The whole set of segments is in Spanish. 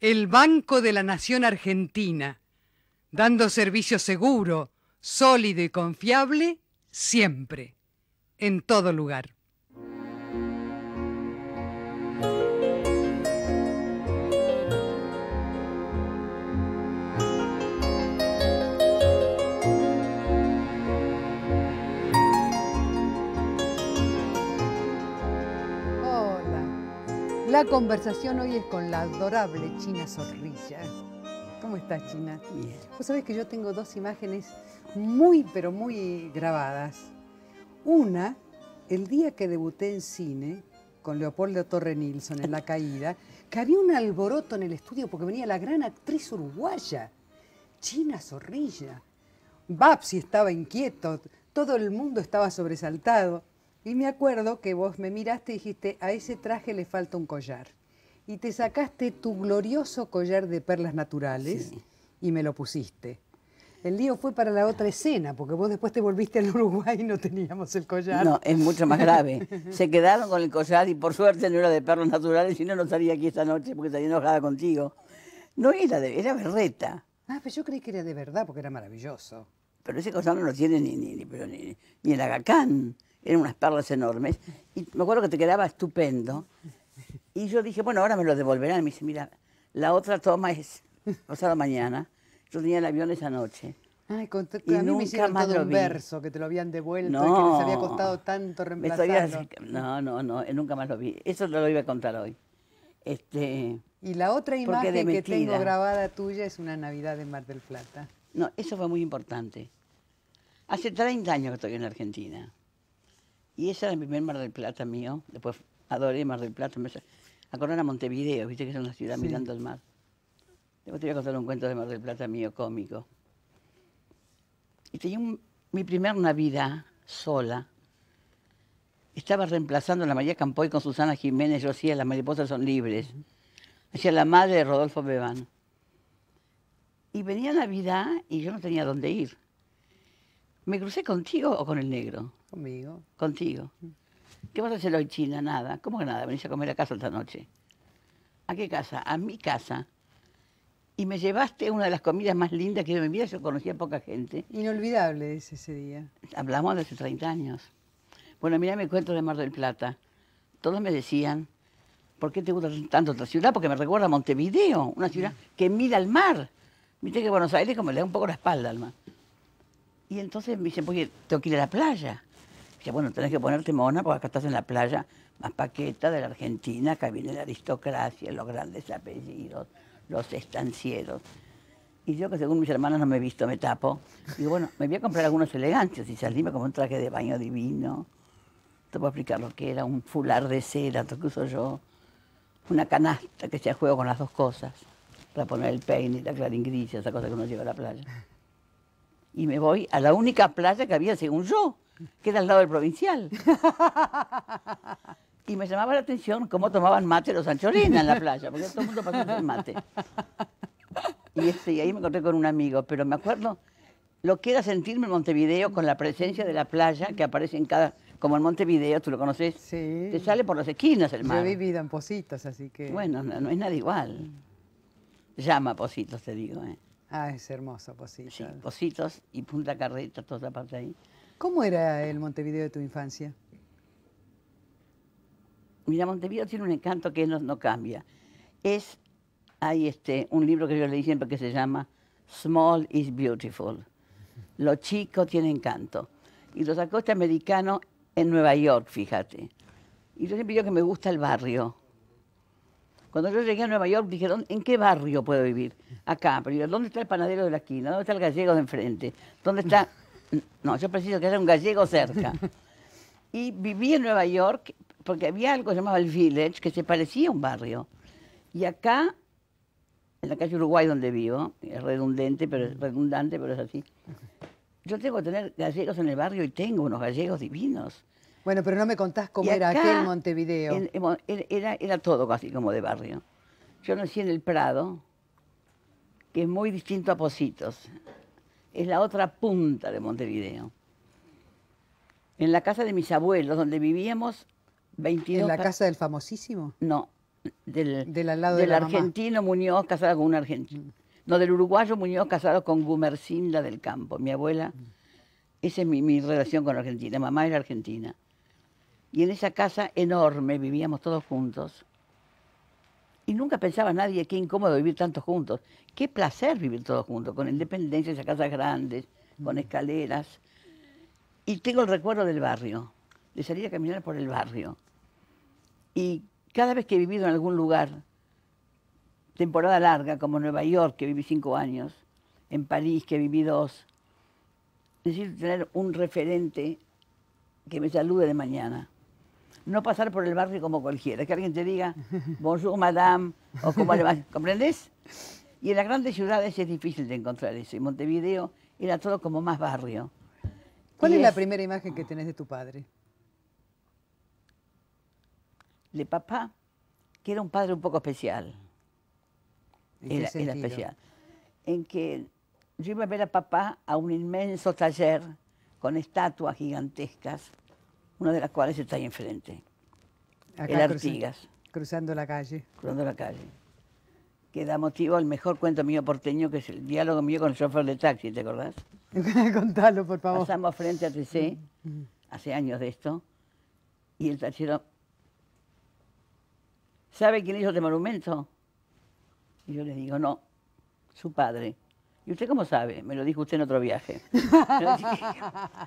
el Banco de la Nación Argentina, dando servicio seguro, sólido y confiable siempre, en todo lugar. La conversación hoy es con la adorable China Zorrilla. ¿Cómo estás, China? Bien. Vos sabés que yo tengo dos imágenes muy, pero muy grabadas. Una, el día que debuté en cine con Leopoldo Torre Nilsson en La Caída, que había un alboroto en el estudio porque venía la gran actriz uruguaya, China Zorrilla. Babsi estaba inquieto, todo el mundo estaba sobresaltado. Y me acuerdo que vos me miraste y dijiste, a ese traje le falta un collar. Y te sacaste tu glorioso collar de perlas naturales y me lo pusiste. El lío fue para la otra escena, porque vos después te volviste al Uruguay y no teníamos el collar. No, es mucho más grave. Se quedaron con el collar y por suerte no era de perlas naturales, si no, no estaría aquí esta noche porque estaría enojada contigo. No era de, era berreta. Ah, pero yo creí que era de verdad porque era maravilloso. Pero ese collar no lo tiene ni, ni, ni, pero ni, ni el agacán eran unas perlas enormes, y me acuerdo que te quedaba estupendo. Y yo dije, bueno, ahora me lo devolverán. Y me dice, mira, la otra toma es la mañana. Yo tenía el avión esa noche. Ay, con y a mí nunca me hicieron todo un verso que te lo habían devuelto y que les había costado tanto reemplazarlo. no, no, no, eh, nunca más lo vi. Eso lo iba a contar hoy. Este, y la otra imagen que tengo grabada tuya es una Navidad en Mar del Plata. No, eso fue muy importante. Hace 30 años que estoy en Argentina. Y esa era mi primer Mar del Plata mío. Después adoré Mar del Plata. Me acordé a Montevideo, viste que es una ciudad mirando al mar. Después te voy a contar un cuento de Mar del Plata mío cómico. Y tenía mi primer Navidad sola. Estaba reemplazando a la María Campoy con Susana Jiménez. Yo hacía Las mariposas son libres. Hacía la madre de Rodolfo Bebán. Y venía Navidad y yo no tenía dónde ir. ¿Me crucé contigo o con el negro? Conmigo. Contigo. ¿Qué vas a hacer hoy, China? Nada. ¿Cómo que nada? Venís a comer a casa esta noche. ¿A qué casa? A mi casa. Y me llevaste una de las comidas más lindas que yo me mi yo conocía poca gente. Inolvidable ese día. Hablamos de hace 30 años. Bueno, mira mi cuento de Mar del Plata. Todos me decían, ¿por qué te gusta tanto otra ciudad? Porque me recuerda a Montevideo, una ciudad mm. que mira al mar. Viste que Buenos Aires como le da un poco la espalda al mar. Y entonces me dicen, pues tengo que ir a la playa. Dice, bueno, tenés que ponerte mona porque acá estás en la playa más paqueta de la Argentina, acá viene la aristocracia, los grandes apellidos, los estancieros. Y yo que según mis hermanas no me he visto, me tapo. Digo, bueno, me voy a comprar algunos elegantes y salíme como un traje de baño divino. Te a explicar lo que era, un fular de cera, lo que uso yo, una canasta que se juego con las dos cosas, para poner el peine, la clarín gris, esa cosa que uno lleva a la playa y me voy a la única playa que había, según yo, que era al lado del provincial. Y me llamaba la atención cómo tomaban mate los anchorinas en la playa, porque todo el mundo pasaba el mate. Este, y, ahí me encontré con un amigo, pero me acuerdo lo que era sentirme en Montevideo con la presencia de la playa que aparece en cada... Como en Montevideo, tú lo conoces, sí. te sale por las esquinas el mar. Yo he vivido en Positas, así que... Bueno, no, es nada igual. Llama Positos, te digo. ¿eh? Ah, es hermoso, Positos. Sí, Positos y Punta Carreta, toda la parte ahí. ¿Cómo era el Montevideo de tu infancia? Mira, Montevideo tiene un encanto que no, no cambia. Es, hay este, un libro que yo leí siempre que se llama Small is Beautiful. Lo chico tiene encanto. Y lo sacó este americano en Nueva York, fíjate. Y yo siempre digo que me gusta el barrio. Cuando yo llegué a Nueva York, dije, ¿en qué barrio puedo vivir? Acá, pero ¿dónde está el panadero de la esquina? ¿Dónde está el gallego de enfrente? ¿Dónde está...? No, yo preciso que haya un gallego cerca. Y viví en Nueva York porque había algo llamado el Village, que se parecía a un barrio. Y acá, en la calle Uruguay donde vivo, es redundante, pero es redundante, pero es así. Yo tengo que tener gallegos en el barrio y tengo unos gallegos divinos. Bueno, pero no me contás cómo era aquel Montevideo. En, era, todo casi como de barrio. Yo nací en el Prado, que es muy distinto a Positos. Es la otra punta de Montevideo. En la casa de mis abuelos, donde vivíamos 22... ¿En la casa del famosísimo? No, del, lado argentino Muñoz casado con un argentino. Mm. No, del uruguayo Muñoz casado con Gumercinda del Campo, mi abuela. Mm. Esa es mi, mi relación con Argentina. Mamá era argentina. Y en esa casa enorme vivíamos todos juntos. Y nunca pensaba nadie qué incómodo vivir tantos juntos. Qué placer vivir todos juntos, con independencia, esas casas grandes, con mm. escaleras. Y tengo el recuerdo del barrio, de salir a caminar por el barrio. Y cada vez que he vivido en algún lugar, temporada larga, como Nueva York, que viví cinco años, en París, que viví dos, necesito decir, tener un referente que me salude de mañana no pasar por el barrio como cualquiera, que alguien te diga bonjour madame o como ¿comprendés? Y en las grandes ciudades es difícil de encontrar eso, y Montevideo era todo como más barrio. ¿Cuál es, la primera imagen que tenés de tu padre? De papá, que era un padre un poco especial. era especial. En que yo iba a ver a papá a un inmenso taller con estatuas gigantescas una de las cuales está ahí enfrente. Acá el Artigas. Cruzando, la calle. Cruzando la calle. Que da motivo al mejor cuento mío porteño, que es el diálogo mío con el chofer de taxi, ¿te acordás? Contalo, por favor. Pasamos frente a TC, mm, mm. hace años de esto, y el taxero. ¿Sabe quién hizo este monumento? Y yo le digo, no, su padre. ¿Y usted cómo sabe? Me lo dijo usted en otro viaje. Cada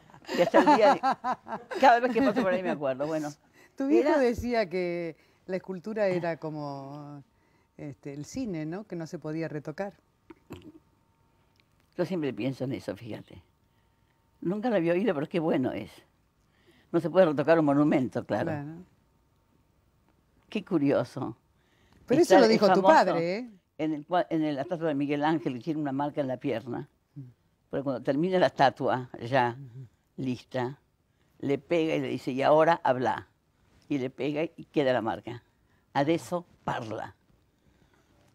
vez que paso por ahí me acuerdo, bueno. Tu viejo decía que la escultura era como este, el cine, ¿no? Que no se podía retocar. Yo siempre pienso en eso, fíjate. Nunca la había oído, pero qué bueno es. No se puede retocar un monumento, claro. Qué curioso. Pero eso lo dijo tu padre, ¿eh? en, la estatua de Miguel Ángel le tiene una marca en la pierna. Pero cuando termina la estatua, ya lista, le pega y le dice, y ahora habla. Y le pega y queda la marca. eso parla.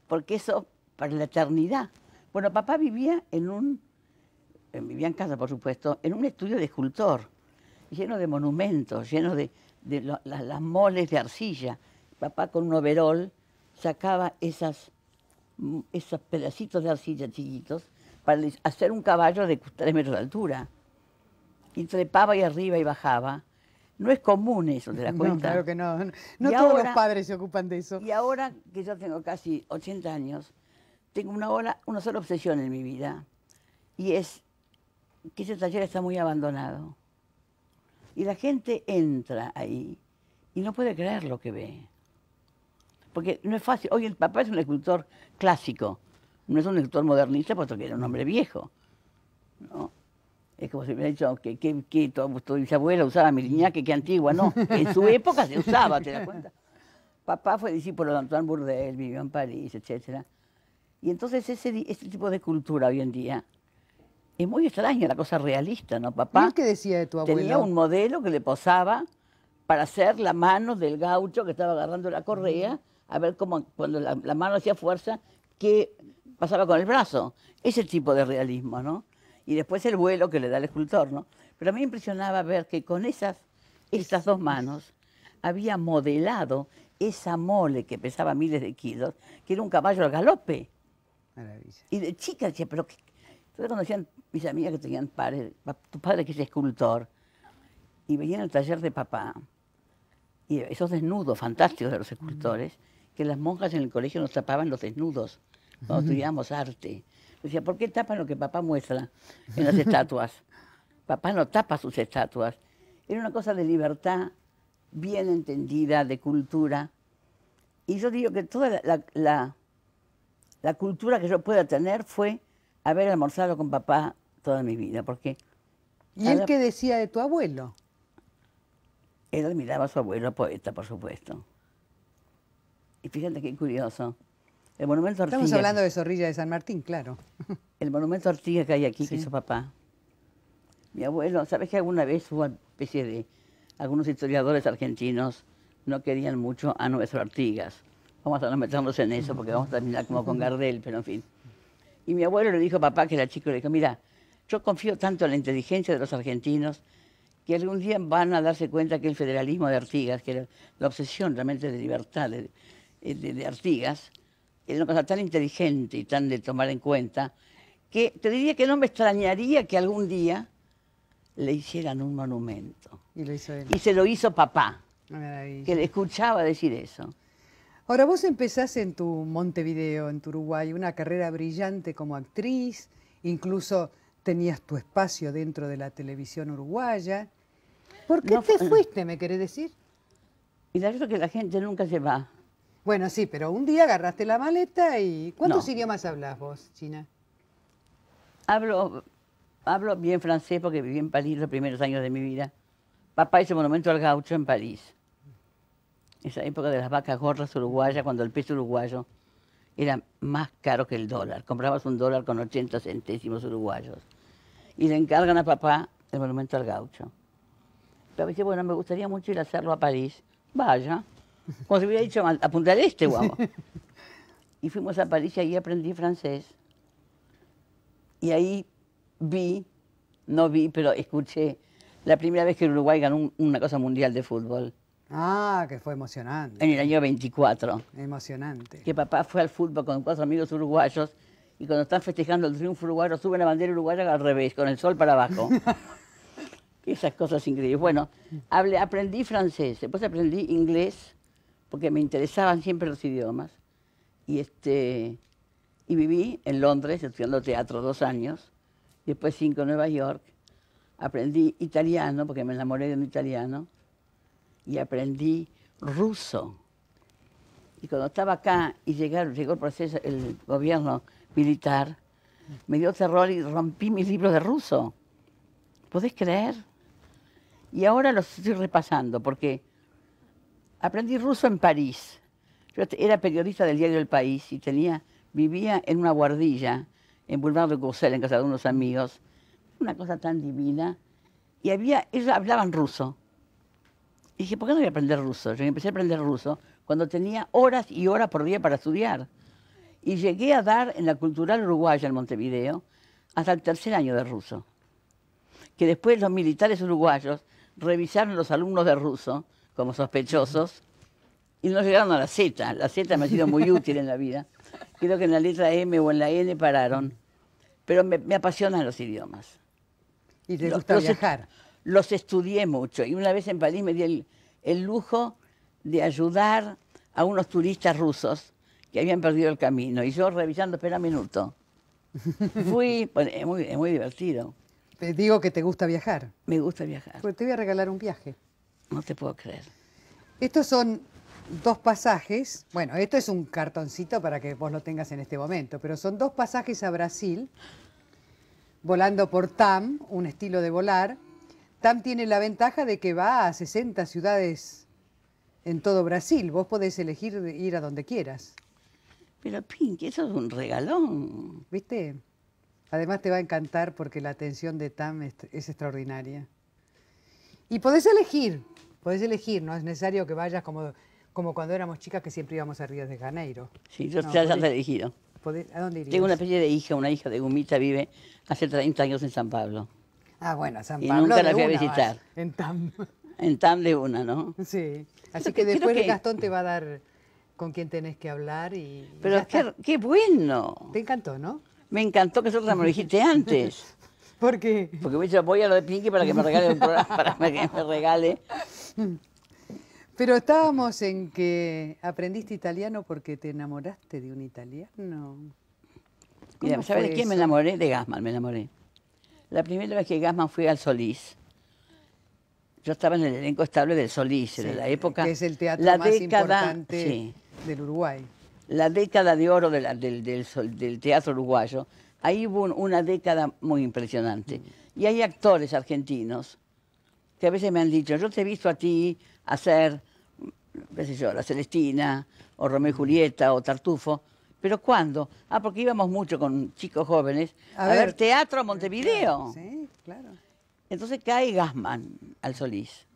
Porque eso, para la eternidad. Bueno, papá vivía en un, eh, vivía en casa, por supuesto, en un estudio de escultor, lleno de monumentos, lleno de, de las moles de arcilla. Papá con un overol sacaba esas esos pedacitos de arcilla chiquitos para hacer un caballo de tres metros de altura. Y trepaba y arriba y bajaba. No es común eso, de la cuenta? No, claro que no. No, todos los padres se ocupan de eso. Y ahora que yo tengo casi 80 años, tengo una, una sola obsesión en mi vida. Y es que ese taller está muy abandonado. Y la gente entra ahí y no puede creer lo que ve. Porque no es fácil. Hoy el papá es un escultor clásico, no es un escultor modernista, puesto que era un hombre viejo. ¿no? Es como si me hubiera dicho que, que, que tu, tu, abuela usaba miriñaque, que antigua. No, en su época se usaba, ¿te das cuenta? Papá fue discípulo de Antoine Bourdel, vivió en París, etc. Y entonces ese, este tipo de cultura hoy en día es muy extraña, la cosa realista, ¿no, papá? ¿Qué decía de tu Tenía un modelo que le posaba para hacer la mano del gaucho que estaba agarrando la correa a ver cómo cuando la, mano hacía fuerza, qué pasaba con el brazo. Ese tipo de realismo, ¿no? Y después el vuelo que le da el escultor, ¿no? Pero a mí me impresionaba ver que con esas, estas dos manos había modelado esa mole que pesaba miles de kilos, que era un caballo al galope. Maravilla. Y de chica decía, pero qué? Entonces cuando mis amigas que tenían padres, tu padre que es escultor, y veían el taller de papá, y esos desnudos fantásticos de los escultores, que las monjas en el colegio nos tapaban los desnudos cuando estudiamos estudiábamos arte. Decía, ¿por qué tapan lo que papá muestra en las estatuas? Papá no tapa sus estatuas. Era una cosa de libertad bien entendida, de cultura. Y yo digo que toda la, la, cultura que yo pueda tener fue haber almorzado con papá toda mi vida, porque... ¿Y él qué decía de tu abuelo? Él admiraba a su abuelo poeta, por supuesto. Y fíjate qué curioso. El monumento Estamos hablando de Zorrilla de San Martín, claro. El monumento Artigas que hay aquí, que hizo papá. Mi abuelo, ¿sabes que alguna vez hubo una especie de... Algunos historiadores argentinos no querían mucho a nuestro Artigas. Vamos a no meternos en eso porque vamos a terminar como con Gardel, pero en fin. Y mi abuelo le dijo a papá, que era chico, le dijo, mira, yo confío tanto en la inteligencia de los argentinos que algún día van a darse cuenta que el federalismo de Artigas, que era la obsesión realmente de libertad, de, eh, de, Artigas, Es una cosa tan inteligente y tan de tomar en cuenta, que te diría que no me extrañaría que algún día le hicieran un monumento. Y, se lo hizo papá, que le escuchaba decir eso. Ahora, vos empezás en tu Montevideo, en tu Uruguay, una carrera brillante como actriz, incluso tenías tu espacio dentro de la televisión uruguaya. ¿Por qué te fuiste, me querés decir? Y la que la gente nunca se va. Bueno, sí, pero un día agarraste la maleta y... ¿Cuántos idiomas hablas vos, China? Hablo, hablo bien francés porque viví en París los primeros años de mi vida. Papá hizo monumento al gaucho en París. Esa época de las vacas gordas uruguayas, cuando el peso uruguayo era más caro que el dólar. Comprabas un dólar con 80 centésimos uruguayos. Y le encargan a papá el monumento al gaucho. Papá dice, bueno, me gustaría mucho ir a hacerlo a París. Vaya. Como si hubiera dicho, apunta al este, guau. Y fuimos a París y ahí aprendí francés. Y ahí vi, no vi, pero escuché la primera vez que Uruguay ganó una cosa mundial de fútbol. Ah, que fue emocionante. En el año 24. Emocionante. Que papá fue al fútbol con cuatro amigos uruguayos y cuando están festejando el triunfo uruguayo suben la bandera uruguaya al revés, con el sol para abajo. Esas cosas increíbles. Bueno, hablé, aprendí francés, después aprendí inglés porque me interesaban siempre los idiomas. Y, este, y viví en Londres estudiando teatro dos años, después cinco en Nueva York. Aprendí italiano, porque me enamoré de un italiano, y aprendí ruso. Y cuando estaba acá y llegó el proceso, el gobierno militar, me dio terror y rompí mis libros de ruso. ¿Podés creer? Y ahora los estoy repasando porque Aprendí ruso en París. Yo era periodista del diario El País y tenía, vivía en una guardilla en Boulevard de Courcelles, en casa de unos amigos. Una cosa tan divina. Y había, ellos hablaban ruso. Y dije, ¿por qué no voy a aprender ruso? Yo empecé a aprender ruso cuando tenía horas y horas por día para estudiar. Y llegué a dar en la cultural uruguaya en Montevideo hasta el tercer año de ruso. Que después los militares uruguayos revisaron los alumnos de ruso como sospechosos y no llegaron a la Z. La Z me ha sido muy útil en la vida. Creo que en la letra M o en la N pararon. Pero me, apasionan los idiomas. ¿Y te gusta los viajar? los estudié mucho. Y una vez en París me di el, el lujo de ayudar a unos turistas rusos que habían perdido el camino. Y yo revisando, espera un minuto. Fui, es muy, muy divertido. Te digo que te gusta viajar. Me gusta viajar. Pues te voy a regalar un viaje. No te puedo creer. Estos son dos pasajes. Bueno, esto es un cartoncito para que vos lo tengas en este momento, pero son dos pasajes a Brasil, volando por TAM, un estilo de volar. TAM tiene la ventaja de que va a 60 ciudades en todo Brasil. Vos podés elegir ir a donde quieras. Pero Pink, eso es un regalón. ¿Viste? Además te va a encantar porque la atención de TAM es extraordinaria. Y podés elegir, podés elegir, no es necesario que vayas como, como cuando éramos chicas que siempre íbamos a Ríos de Janeiro. Sí, yo ya, elegido. ¿A dónde irías? Tengo una especie de hija, una hija de Gumita, vive hace 30 años en San Pablo. Ah, bueno, San Pablo. Y nunca la fui a visitar. en TAM. En TAM de una, ¿no? Sí. Así que, después el Gastón te va a dar con quién tenés que hablar y. Pero qué, qué, bueno. Te encantó, ¿no? Me encantó que eso me lo dijiste antes. ¿Por qué? Porque yo voy a lo de Pinky para que me regale un programa, para que me regale. Pero estábamos en que aprendiste italiano porque te enamoraste de un italiano. Mira, ¿sabes de quién me enamoré? De Gasman, me enamoré. La primera vez que Gasman fui al Solís, yo estaba en el elenco estable del Solís, de la época. Que es el teatro la más importante del Uruguay. La década de oro del teatro uruguayo Ahí hubo una década muy impresionante. Mm. Y hay actores argentinos que a veces me han dicho, yo te he visto a ti hacer, qué sé yo, La Celestina, o Romeo y mm. Julieta, o Tartufo, ¿Pero cuándo? Ah, porque íbamos mucho con chicos jóvenes a, ver, teatro a eh, Montevideo. sí, claro. Entonces cae Gasman al Solís.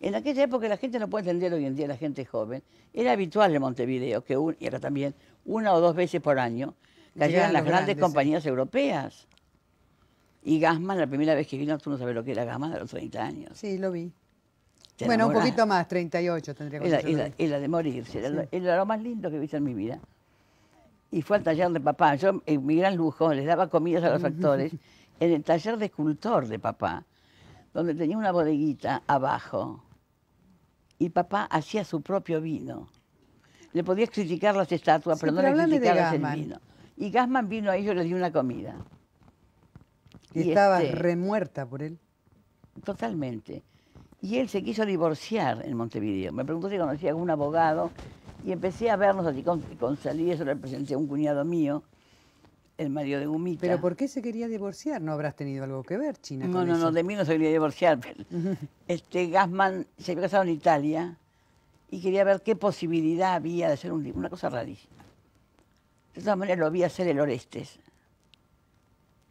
En aquella época la gente no puede entender hoy en día, la gente joven, era habitual en Montevideo, que era también, una o dos veces por año, cayeran las grandes, compañías europeas. Y Gasman, la primera vez que vino, tú no sabes lo que era Gasman, de los 30 años. Sí, lo vi. Bueno, un poquito más, 38 tendría que la de morirse, era, lo, más lindo que he visto en mi vida. Y fue al taller de papá. Yo, en mi gran lujo, les daba comidas a los actores en el taller de escultor de papá, donde tenía una bodeguita abajo. Y papá hacía su propio vino. Le podías criticar las estatuas, pero, no le criticabas el vino. Y Gasman vino ahí, y le di una comida. Y, estaba este remuerta por él. Totalmente. Y él se quiso divorciar en Montevideo. Me preguntó si conocía algún abogado y empecé a vernos así con, con salida, eso le presenté a un cuñado mío, el marido de Gumita. ¿Pero por qué se quería divorciar? ¿No habrás tenido algo que ver, China? No, no, no, de mí no se quería divorciar. este Gasman se había casado en Italia y quería ver qué posibilidad había de hacer un una cosa rarísima. De todas maneras lo vi hacer el Orestes.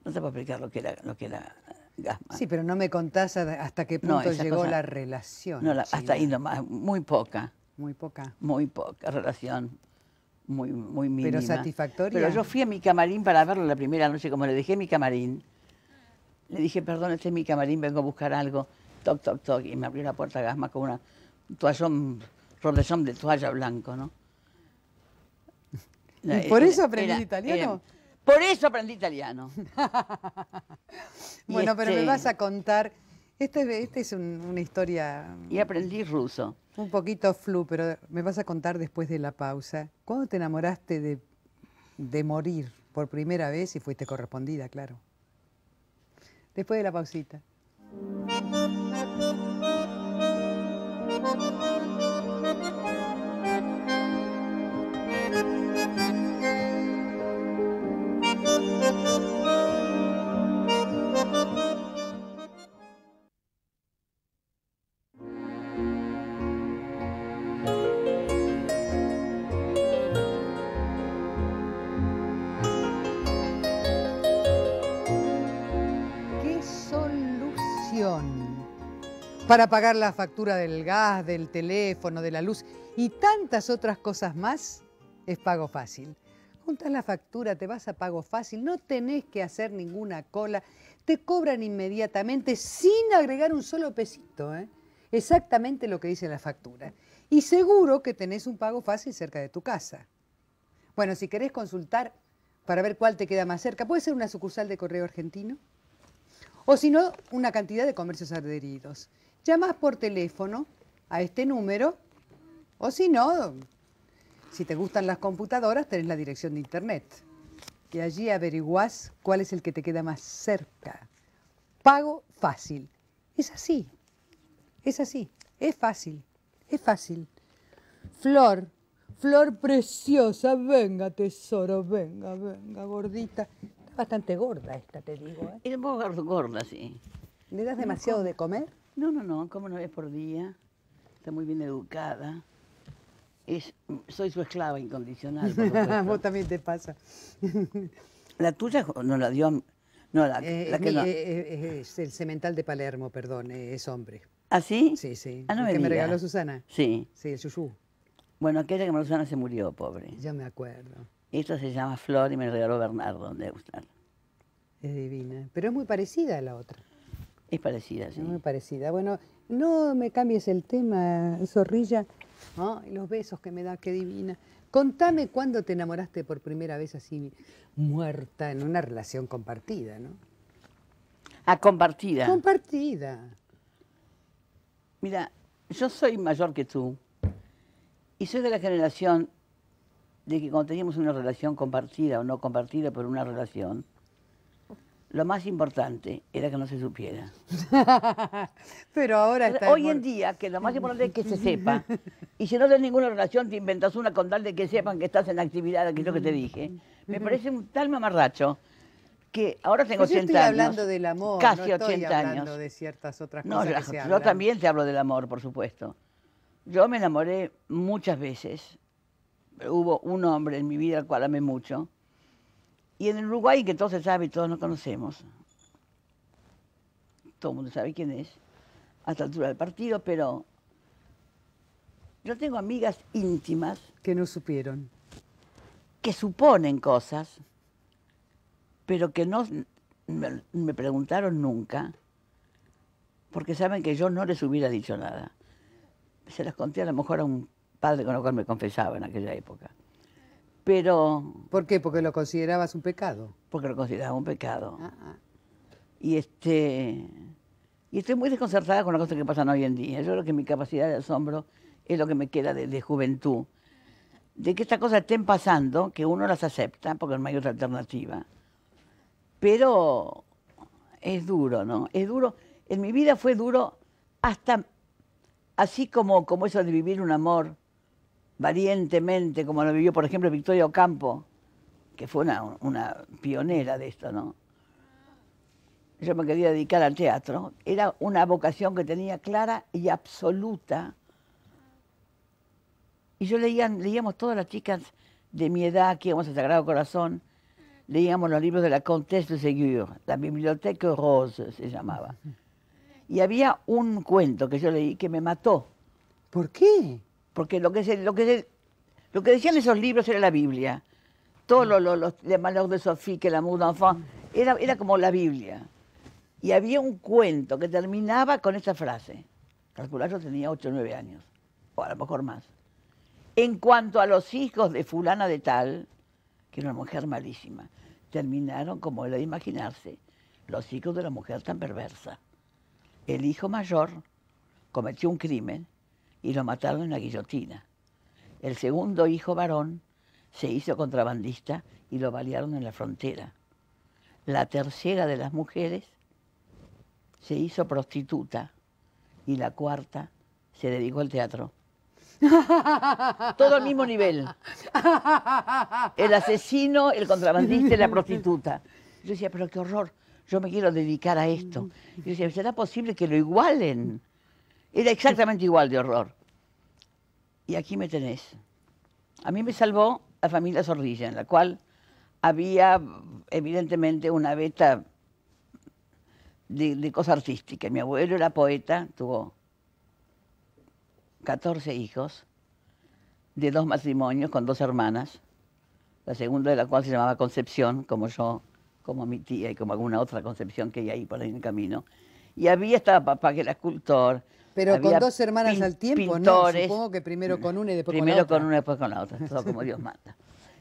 No te puedo explicar lo que era, lo que era Gasman. Sí, pero no me contás hasta qué punto llegó la relación. No, hasta ahí nomás, muy poca. Muy poca. Muy poca relación, muy, muy mínima. Pero satisfactoria. Pero yo fui a mi camarín para verlo la primera noche, como le dejé mi camarín. Le dije, perdón, este es mi camarín, vengo a buscar algo. Toc, toc, toc. Y me abrió la puerta gasma con una toallón, rodezón de toalla blanco, ¿no? por eh, eso aprendí italiano? por eso aprendí italiano. bueno, pero me este, vas a contar. Esta este es este una historia. Y aprendí ruso. Un poquito flu, pero me vas a contar después de la pausa. ¿Cuándo te enamoraste de, de morir por primera vez y fuiste correspondida, claro? Después de la pausita. para pagar la factura del gas, del teléfono, de la luz y tantas otras cosas más, es Pago Fácil. Juntas la factura, te vas a Pago Fácil, no tenés que hacer ninguna cola, te cobran inmediatamente sin agregar un solo pesito. ¿eh? Exactamente lo que dice la factura. Y seguro que tenés un Pago Fácil cerca de tu casa. Bueno, si querés consultar para ver cuál te queda más cerca, puede ser una sucursal de Correo Argentino o si no, una cantidad de comercios adheridos llamas por teléfono a este número o si no, si te gustan las computadoras, tenés la dirección de internet y allí averiguás cuál es el que te queda más cerca. Pago fácil. Es así, es así, es fácil, es fácil. Flor, flor preciosa, venga tesoro, venga, venga, gordita. Está bastante gorda esta, te digo. ¿eh? Es gorda, sí. ¿Le das demasiado de comer? No, no, no, como no vez por día. Está muy bien educada. soy su esclava incondicional. A Vos también te pasa. ¿La tuya no la dio? No, la, eh, la que no. Eh, eh, es el cemental de Palermo, perdón, es hombre. ¿Ah, sí? Sí, sí. Ah, no me que me regaló Susana. Sí. Sí, el Yuyú. Bueno, aquella que me Susana se murió, pobre. Ya me acuerdo. Esta se llama Flor y me regaló Bernardo donde gustar. Es divina, pero es muy parecida a la otra. Es parecida, sí. Muy parecida. Bueno, no me cambies el tema, zorrilla. Y Los besos que me da, qué divina. Contame cuándo te enamoraste por primera vez así muerta en una relación compartida, ¿no? Ah, compartida. Compartida. Mira, yo soy mayor que tú y soy de la generación de que cuando teníamos una relación compartida o no compartida, por una relación, lo más importante era que no se supiera. Pero ahora Hoy en día, que lo más importante es que se sepa. Y si no tienes ninguna relación, te inventas una con tal de que sepan que estás en actividad, que es lo que te dije. Me parece un tal mamarracho que ahora tengo 80 pues años. estoy hablando del amor, casi no estoy hablando de ciertas otras cosas. yo también te hablo del amor, por supuesto. Yo me enamoré muchas veces. Hubo un hombre en mi vida al cual amé mucho y en el Uruguay, que todos se sabe y todos nos conocemos, todo el mundo sabe quién es, a esta altura del partido, pero yo tengo amigas íntimas. Que no supieron. Que suponen cosas, pero que no me, me preguntaron nunca, porque saben que yo no les hubiera dicho nada. Se las conté a lo mejor a un padre con el cual me confesaba en aquella época. Pero... ¿Por qué? Porque lo considerabas un pecado. Porque lo consideraba un pecado. Ah, ah. Y este... Y estoy muy desconcertada con las cosas que pasan hoy en día. Yo creo que mi capacidad de asombro es lo que me queda de, de juventud. De que estas cosas estén pasando, que uno las acepta, porque no hay otra alternativa. Pero es duro, ¿no? Es duro. En mi vida fue duro hasta así como, como eso de vivir un amor valientemente, como lo vivió, por ejemplo, Victoria Ocampo, que fue una, pionera de esto, ¿no? Yo me quería dedicar al teatro. Era una vocación que tenía clara y absoluta. Y yo leía, leíamos todas las chicas de mi edad que íbamos a Sagrado Corazón, leíamos los libros de la Comtesse de Segur, la Biblioteca Rose se llamaba. Y había un cuento que yo leí que me mató. ¿Por qué? porque lo que, lo, lo que decían esos libros era la Biblia. Todos los, de los de de que la muda enfant, era, era como la Biblia. Y había un cuento que terminaba con esta frase. Calcular, tenía 8 o 9 años, o a lo mejor más. En cuanto a los hijos de fulana de tal, que era una mujer malísima, terminaron como era de imaginarse, los hijos de la mujer tan perversa. El hijo mayor cometió un crimen y lo mataron en la guillotina. El segundo hijo varón se hizo contrabandista y lo balearon en la frontera. La tercera de las mujeres se hizo prostituta y la cuarta se dedicó al teatro. Todo al mismo nivel. El asesino, el contrabandista y la prostituta. Yo decía, pero qué horror, yo me quiero dedicar a esto. Yo decía, ¿será posible que lo igualen? Era exactamente igual de horror. Y aquí me tenés. A mí me salvó la familia Zorrilla, en la cual había evidentemente una beta de, de cosa artística. Mi abuelo era poeta, tuvo 14 hijos de dos matrimonios con dos hermanas, la segunda de la cual se llamaba Concepción, como yo, como mi tía y como alguna otra Concepción que hay ahí por ahí en el camino. Y había estaba papá que era escultor, pero con dos hermanas al tiempo, ¿no? Supongo que primero con una y después con la otra. Primero con una y después con la otra, todo como Dios manda.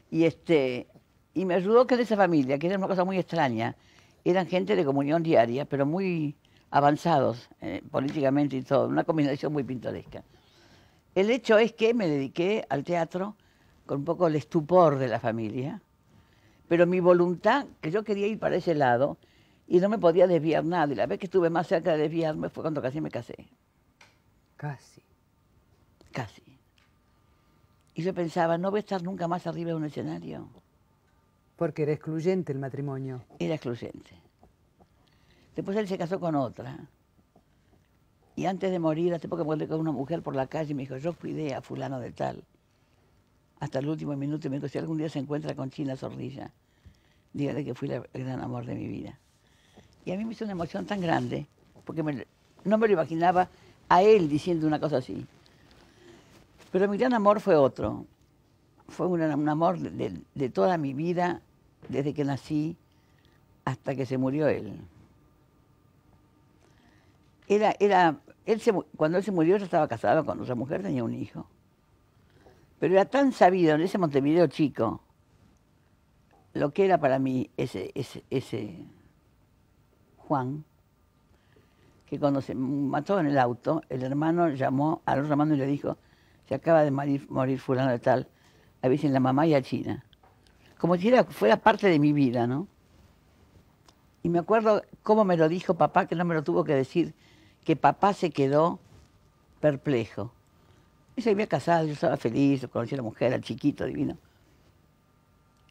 Y, este, y me ayudó que de esa familia, que era una cosa muy extraña, eran gente de comunión diaria, pero muy avanzados eh, políticamente y todo, una combinación muy pintoresca. El hecho es que me dediqué al teatro con un poco el estupor de la familia, pero mi voluntad, que yo quería ir para ese lado y no me podía desviar nada. Y la vez que estuve más cerca de desviarme fue cuando casi me casé. Casi. Casi. Y yo pensaba, no voy a estar nunca más arriba de un escenario. Porque era excluyente el matrimonio. Era excluyente. Después él se casó con otra. Y antes de morir, hace poco me con una mujer por la calle y me dijo, yo cuidé a fulano de tal. Hasta el último minuto y me dijo, si algún día se encuentra con China Zorrilla, dígale que fui el gran amor de mi vida. Y a mí me hizo una emoción tan grande, porque no me lo imaginaba a él diciendo una cosa así. Pero mi gran amor fue otro. Fue un, amor de, toda mi vida, desde que nací hasta que se murió él. Era, era, él se, cuando él se murió yo estaba casado con otra mujer, tenía un hijo. Pero era tan sabido en ese Montevideo chico lo que era para mí ese Juan, que cuando se mató en el auto, el hermano llamó a los hermano y le dijo, se acaba de morir, fulano de tal, a avisen la mamá y a China. Como si fuera parte de mi vida, ¿no? Y me acuerdo cómo me lo dijo papá, que no me lo tuvo que decir, que papá se quedó perplejo. Y se había casado, yo estaba feliz, conocí a la mujer, al chiquito divino.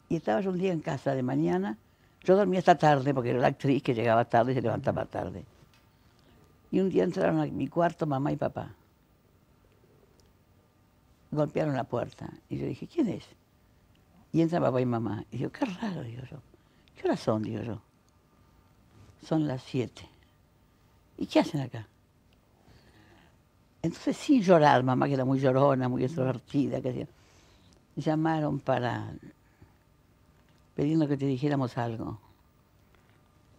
Y estaba yo un día en casa de mañana, yo dormía hasta tarde porque era la actriz que llegaba tarde y se levantaba tarde. Y un día entraron a mi cuarto mamá y papá. Golpearon la puerta. Y yo dije, ¿quién es? Y entran papá y mamá. Y yo, qué raro, digo yo. ¿Qué horas son? Digo yo. Son las siete. ¿Y qué hacen acá? Entonces, sin llorar, mamá que era muy llorona, muy extrovertida, que llamaron para pedirnos que te dijéramos algo.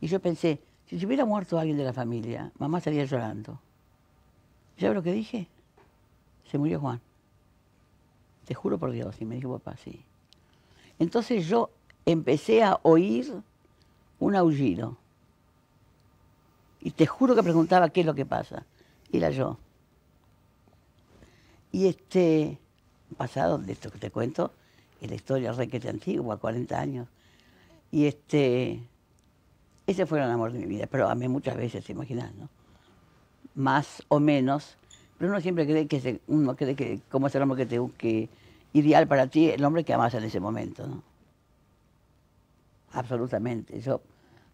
Y yo pensé, si hubiera muerto alguien de la familia, mamá estaría llorando. ¿Sabes lo que dije? Se murió Juan. Te juro por Dios. Y me dijo papá, sí. Entonces yo empecé a oír un aullido. Y te juro que preguntaba qué es lo que pasa. Y la yo. Y este, pasado de esto que te cuento, es la historia requete antigua, 40 años. Y este, ese fue el amor de mi vida, pero a mí muchas veces, ¿te ¿no? Más o menos, pero uno siempre cree que, uno cree que cómo es el hombre que te que ideal para ti, el hombre que amas en ese momento, ¿no? Absolutamente. Yo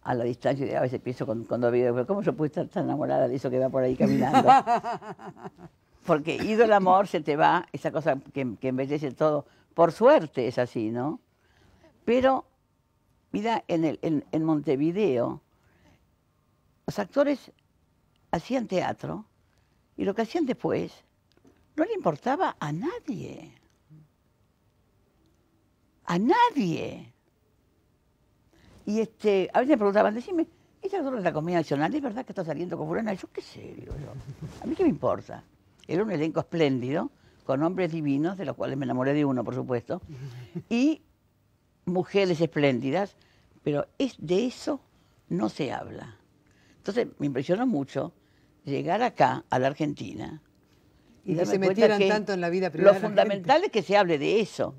a la distancia a veces pienso cuando, veo, ¿cómo yo pude estar tan enamorada de eso que va por ahí caminando? Porque ido el amor, se te va, esa cosa que, que embellece todo. Por suerte es así, ¿no? Pero Mira, en, el, en, en Montevideo, los actores hacían teatro y lo que hacían después no le importaba a nadie. A nadie. Y este, a veces me preguntaban, decime, ¿esta de la comida Nacional? ¿Es verdad que está saliendo con fulana? Yo qué sé, yo. ¿A mí qué me importa? Era un elenco espléndido, con hombres divinos, de los cuales me enamoré de uno, por supuesto. Y mujeres espléndidas, pero es, de eso no se habla. Entonces me impresionó mucho llegar acá, a la Argentina, y, que se metieran tanto en la vida privada. Lo fundamental es que se hable de eso.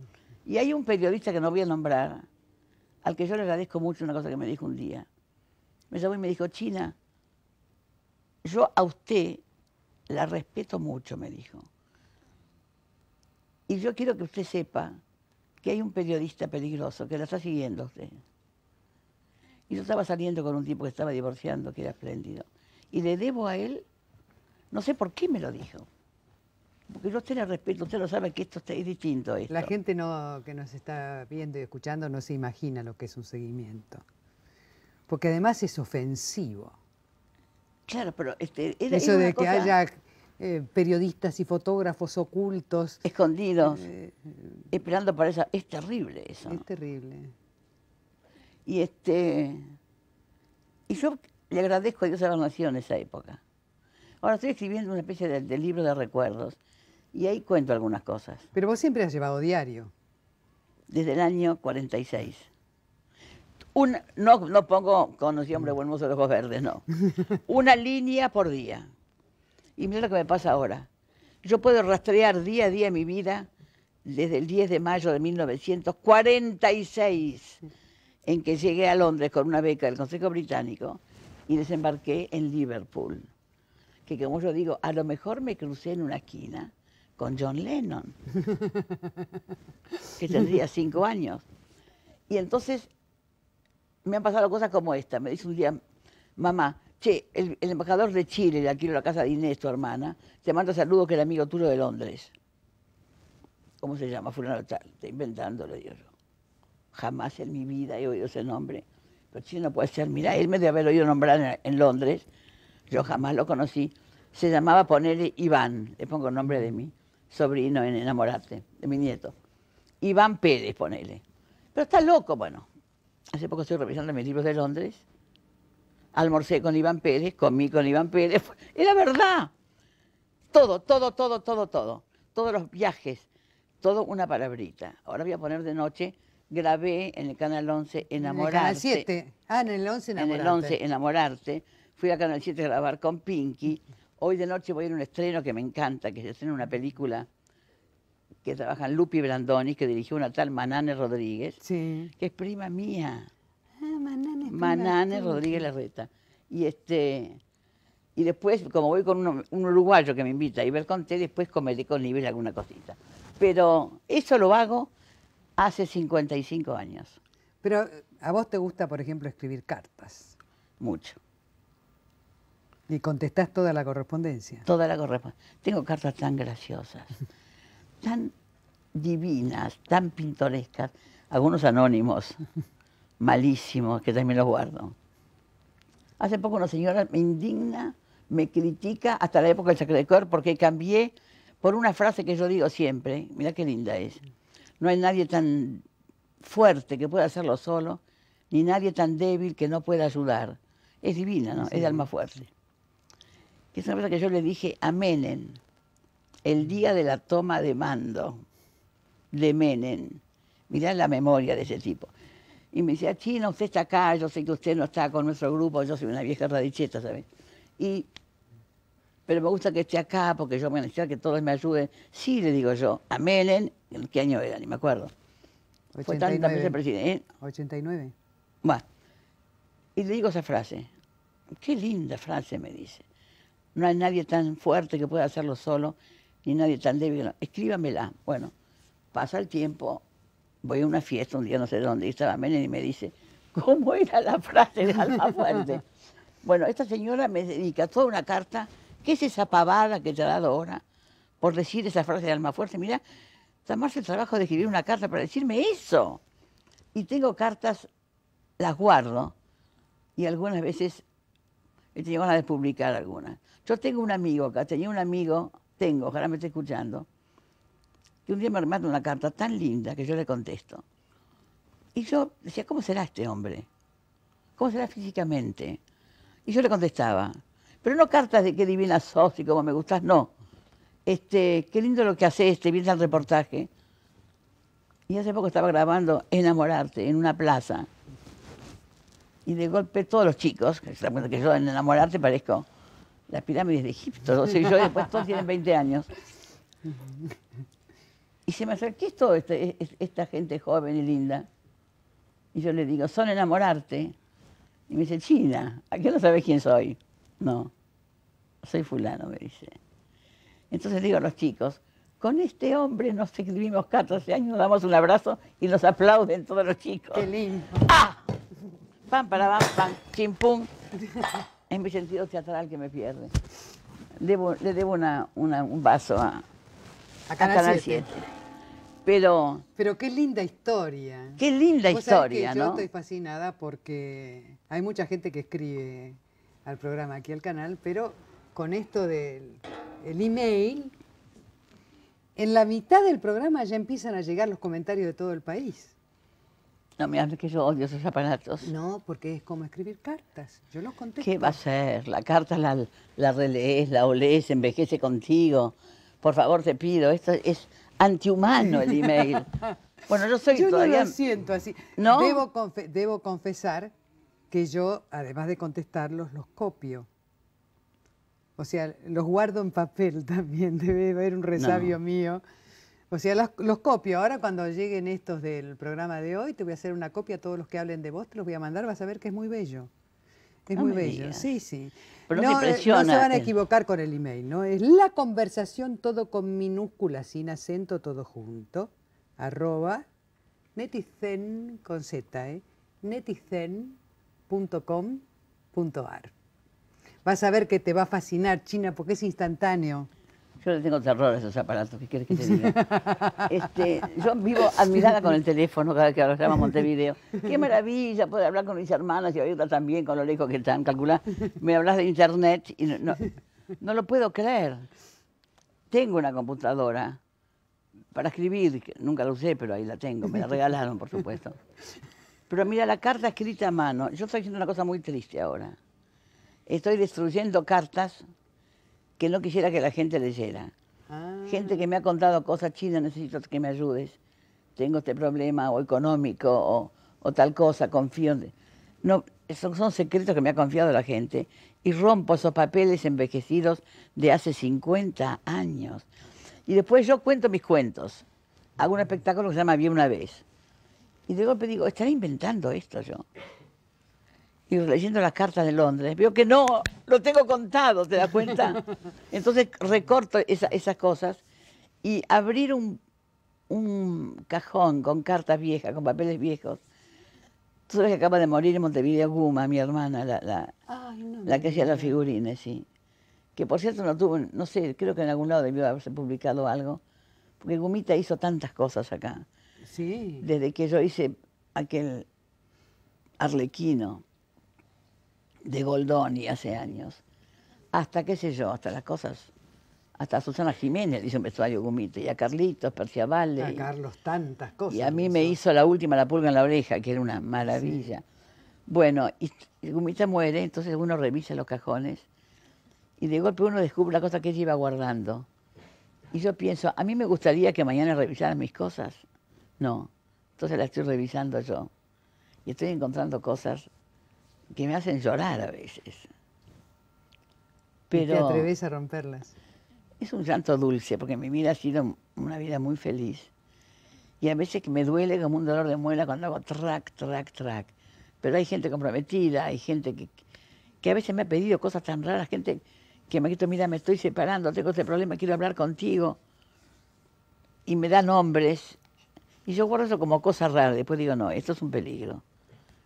Y hay un periodista que no voy a nombrar, al que yo le agradezco mucho una cosa que me dijo un día. Me llamó y me dijo, China, yo a usted la respeto mucho, me dijo. Y yo quiero que usted sepa que hay un periodista peligroso que la está siguiendo usted. Y yo estaba saliendo con un tipo que estaba divorciando, que era espléndido. Y le debo a él, no sé por qué me lo dijo. Porque yo usted le respeto, usted lo sabe que esto es distinto. Esto. La gente no, que nos está viendo y escuchando no se imagina lo que es un seguimiento. Porque además es ofensivo. Claro, pero este, Eso de que haya eh, periodistas y fotógrafos ocultos. Escondidos, eh, esperando para esa... Es terrible eso. Es terrible. Y, este, y yo le agradezco a Dios la nación en esa época. Ahora estoy escribiendo una especie de, libro de recuerdos y ahí cuento algunas cosas. Pero vos siempre has llevado diario. Desde el año 46. no, no pongo con nombre buen mozo de ojos verdes, no. Una línea por día. Y mira lo que me pasa ahora. Yo puedo rastrear día a día mi vida desde el 10 de mayo de 1946, en que llegué a Londres con una beca del Consejo Británico y desembarqué en Liverpool. Que como yo digo, a lo mejor me crucé en una esquina con John Lennon, que tendría cinco años. Y entonces me han pasado cosas como esta. Me dice un día, mamá, Che, el, embajador de Chile, le aquí la casa de Inés, tu hermana, te manda saludos que el amigo tuyo de Londres. ¿Cómo se llama? Fulano tal. Estoy inventándolo, le digo yo. Jamás en mi vida he oído ese nombre. Pero Chile no puede ser. Mira, él me debe haber oído nombrar en, Londres. Yo jamás lo conocí. Se llamaba ponerle Iván, le pongo el nombre de mi sobrino en Enamorarte, de mi nieto. Iván Pérez, ponele. Pero está loco, bueno. Hace poco estoy revisando mis libros de Londres almorcé con Iván Pérez, comí con Iván Pérez, la verdad. Todo, todo, todo, todo, todo. Todos los viajes, todo una palabrita. Ahora voy a poner de noche, grabé en el Canal 11 Enamorarte. En el Canal 7. Ah, en el 11 Enamorarte. En el 11 Enamorarte. Fui a Canal 7 a grabar con Pinky. Hoy de noche voy a ir a un estreno que me encanta, que se estrena una película que trabajan Lupi Brandoni, que dirigió una tal Manane Rodríguez, que es prima mía. Manane este Rodríguez Larreta. Y este y después, como voy con un, uruguayo que me invita a con Conté, después comeré con nivel alguna cosita. Pero eso lo hago hace 55 años. Pero a vos te gusta, por ejemplo, escribir cartas. Mucho. ¿Y contestás toda la correspondencia? Toda la correspondencia. Tengo cartas tan graciosas, tan divinas, tan pintorescas, algunos anónimos malísimo, que también lo guardo. Hace poco una señora me indigna, me critica hasta la época del Sacré-Cœur porque cambié por una frase que yo digo siempre, mira qué linda es, no hay nadie tan fuerte que pueda hacerlo solo, ni nadie tan débil que no pueda ayudar. Es divina, ¿no? Es de alma fuerte. Es una cosa que yo le dije a Menem, el día de la toma de mando de Menem. Mirá la memoria de ese tipo. Y me decía, China, usted está acá, yo sé que usted no está con nuestro grupo, yo soy una vieja radicheta, ¿sabes? Y, pero me gusta que esté acá porque yo me necesito que todos me ayuden. Sí, le digo yo, a Melen, ¿qué año era? Ni me acuerdo. 89, Fue presidente. 89. ¿eh? Bueno, y le digo esa frase. Qué linda frase, me dice. No hay nadie tan fuerte que pueda hacerlo solo, ni nadie tan débil. Escríbamela. Bueno, pasa el tiempo, voy a una fiesta un día, no sé dónde, y estaba Menem y me dice, ¿cómo era la frase de Alma Fuerte? bueno, esta señora me dedica toda una carta, ¿qué es esa pavada que te ha dado ahora por decir esa frase de Alma fuerte Mira, tomarse el trabajo de escribir una carta para decirme eso. Y tengo cartas, las guardo, y algunas veces he tenido ganas de publicar algunas. Yo tengo un amigo acá, tenía un amigo, tengo, ojalá me esté escuchando, y un día me manda una carta tan linda que yo le contesto. Y yo decía, ¿cómo será este hombre? ¿Cómo será físicamente? Y yo le contestaba, pero no cartas de qué divina sos y cómo me gustas, no. Este, qué lindo lo que hace este, bien el reportaje. Y hace poco estaba grabando Enamorarte en una plaza. Y de golpe todos los chicos, que que yo en Enamorarte parezco las pirámides de Egipto, o yo después todos tienen 20 años. Y se me acerca, ¿qué todo esta gente joven y linda? Y yo le digo, son enamorarte. Y me dice, China, ¿a qué no sabes quién soy? No, soy fulano, me dice. Entonces digo a los chicos, con este hombre nos escribimos 14 años, nos damos un abrazo y nos aplauden todos los chicos. ¡Qué lindo! ¡Ah! Pam, para, pam, pam, chimpum. Es mi sentido teatral que me pierde. le debo un vaso a, a pero, Pero qué linda historia. Qué linda historia, ¿no? Yo estoy fascinada porque hay mucha gente que escribe al programa aquí al canal, pero con esto del email, en la mitad del programa ya empiezan a llegar los comentarios de todo el país. No me hables que yo odio esos aparatos. No, porque es como escribir cartas. Yo los contesto. ¿Qué va a ser? La carta la, la relees, la olees, envejece contigo. Por favor, te pido, esto es antihumano el email. Bueno, yo soy todavía... no siento así. Debo, confesar que yo, además de contestarlos, los copio. O sea, los guardo en papel también, debe haber un resabio mío. O sea, los, los, copio. Ahora cuando lleguen estos del programa de hoy, te voy a hacer una copia a todos los que hablen de vos, te los voy a mandar, vas a ver que es muy bello. Es muy bello, sí, sí. Eh, no, se van a equivocar con el email, ¿no? Es la conversación todo con minúsculas, sin acento, todo junto, arroba netizen con Z, ¿eh? netizen.com.ar. Vas a ver que te va a fascinar, China, porque es instantáneo. Yo le tengo terror a esos aparatos, ¿qué quieres que te diga? Este, yo vivo admirada con el teléfono cada vez que a Montevideo. Qué maravilla poder hablar con mis hermanas y oírla también con lo lejos que están. calculando. me hablas de internet y no, no, lo puedo creer. Tengo una computadora para escribir, nunca la usé, pero ahí la tengo, me la regalaron, por supuesto. Pero mira, la carta escrita a mano, yo estoy haciendo una cosa muy triste ahora. Estoy destruyendo cartas que no quisiera que la gente leyera. Ah. Gente que me ha contado cosas chinas, necesito que me ayudes. Tengo este problema o económico o, tal cosa, confío No, son, son secretos que me ha confiado la gente y rompo esos papeles envejecidos de hace 50 años. Y después yo cuento mis cuentos. Hago un espectáculo que se llama Bien una vez. Y de golpe digo, estaré inventando esto yo y leyendo las cartas de Londres, veo que no, lo tengo contado, ¿te das cuenta? Entonces recorto esas cosas y abrir un, cajón con cartas viejas, con papeles viejos. Tú sabes que acaba de morir en Montevideo Guma, mi hermana, la, la, la que hacía las figurines, sí. Que por cierto no tuvo, no sé, creo que en algún lado debió haberse publicado algo, porque Gumita hizo tantas cosas acá. Sí. Desde que yo hice aquel arlequino, de Goldoni hace años, hasta qué sé yo, hasta las cosas, hasta Susana Jiménez dice hizo un vestuario gumito, y a Carlitos, Y A Carlos, tantas cosas. Y a mí me hizo la última, la pulga en la oreja, que era una maravilla. Bueno, y, Gumita muere, entonces uno revisa los cajones y de golpe uno descubre la cosa que ella iba guardando. Y yo pienso, a mí me gustaría que mañana revisaran mis cosas. No, entonces la estoy revisando yo. Y estoy encontrando cosas que me hacen llorar a veces. Pero te atreves a romperlas? Es un llanto dulce, porque mi vida ha sido una vida muy feliz. Y a veces que me duele como un dolor de muela cuando hago track, track, track. Pero hay gente comprometida, hay gente que, que a veces me ha pedido cosas tan raras, gente que me ha dicho, mira, me estoy separando, tengo este problema, quiero hablar contigo. Y me da nombres. Y yo guardo eso como cosa rara. Después digo, no, esto es un peligro.